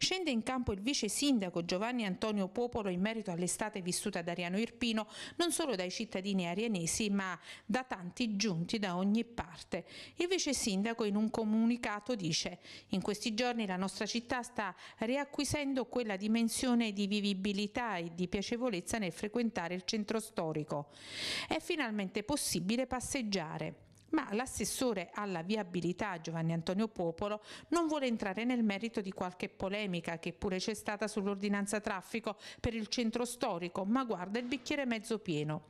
Scende in campo il vice sindaco Giovanni Antonio Popolo in merito all'estate vissuta ad Ariano Irpino non solo dai cittadini arianesi ma da tanti giunti da ogni parte. Il vice sindaco in un comunicato dice in questi giorni la nostra città sta riacquisendo quella dimensione di vivibilità e di piacevolezza nel frequentare il centro storico. È finalmente possibile passeggiare ma l'assessore alla viabilità Giovanni Antonio Popolo non vuole entrare nel merito di qualche polemica che pure c'è stata sull'ordinanza traffico per il centro storico, ma guarda il bicchiere mezzo pieno.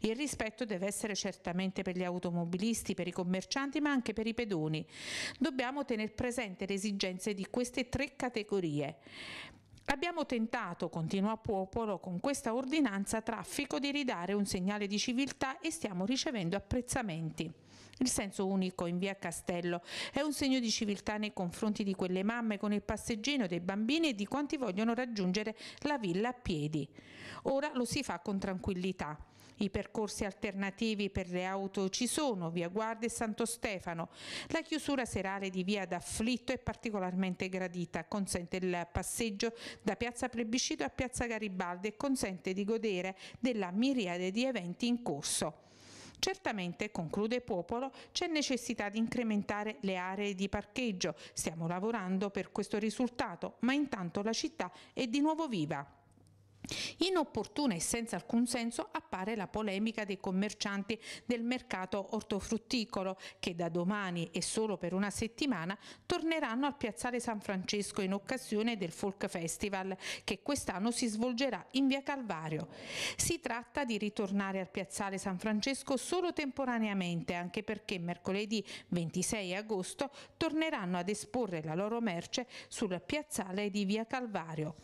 Il rispetto deve essere certamente per gli automobilisti, per i commercianti, ma anche per i pedoni. Dobbiamo tenere presente le esigenze di queste tre categorie. Abbiamo tentato, continua Popolo, con questa ordinanza traffico di ridare un segnale di civiltà e stiamo ricevendo apprezzamenti. Il senso unico in via Castello è un segno di civiltà nei confronti di quelle mamme con il passeggino dei bambini e di quanti vogliono raggiungere la villa a piedi. Ora lo si fa con tranquillità. I percorsi alternativi per le auto ci sono, via Guarda e Santo Stefano. La chiusura serale di via d'Afflitto è particolarmente gradita, consente il passeggio da piazza Plebiscito a piazza Garibaldi e consente di godere della miriade di eventi in corso. Certamente, conclude Popolo, c'è necessità di incrementare le aree di parcheggio. Stiamo lavorando per questo risultato, ma intanto la città è di nuovo viva. Inopportuna e senza alcun senso appare la polemica dei commercianti del mercato ortofrutticolo che da domani e solo per una settimana torneranno al piazzale San Francesco in occasione del Folk Festival che quest'anno si svolgerà in via Calvario. Si tratta di ritornare al piazzale San Francesco solo temporaneamente anche perché mercoledì 26 agosto torneranno ad esporre la loro merce sul piazzale di via Calvario.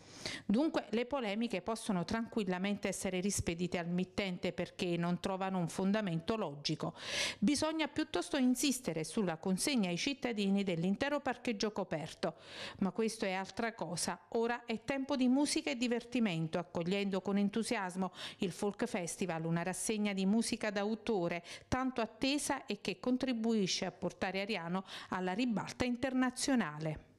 Dunque le polemiche possono possono tranquillamente essere rispedite al mittente perché non trovano un fondamento logico. Bisogna piuttosto insistere sulla consegna ai cittadini dell'intero parcheggio coperto, ma questo è altra cosa. Ora è tempo di musica e divertimento, accogliendo con entusiasmo il Folk Festival, una rassegna di musica d'autore tanto attesa e che contribuisce a portare Ariano alla ribalta internazionale.